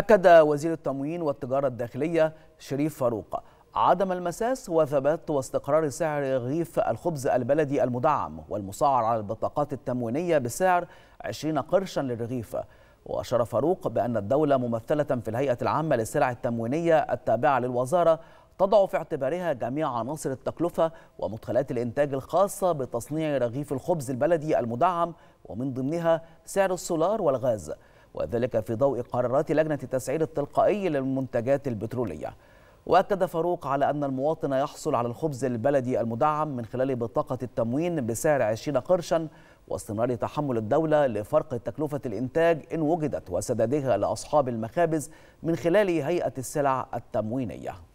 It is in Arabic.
أكد وزير التموين والتجارة الداخلية شريف فاروق عدم المساس وثبات واستقرار سعر رغيف الخبز البلدي المدعم والمسعر على البطاقات التموينية بسعر 20 قرشا للرغيف وأشار فاروق بأن الدولة ممثلة في الهيئة العامة للسلع التموينية التابعة للوزارة تضع في اعتبارها جميع عناصر التكلفة ومدخلات الإنتاج الخاصة بتصنيع رغيف الخبز البلدي المدعم ومن ضمنها سعر السولار والغاز وذلك في ضوء قرارات لجنة التسعير التلقائي للمنتجات البترولية وأكد فاروق على أن المواطن يحصل على الخبز البلدي المدعم من خلال بطاقة التموين بسعر 20 قرشا واستمرار تحمل الدولة لفرق تكلفة الإنتاج إن وجدت وسدادها لأصحاب المخابز من خلال هيئة السلع التموينية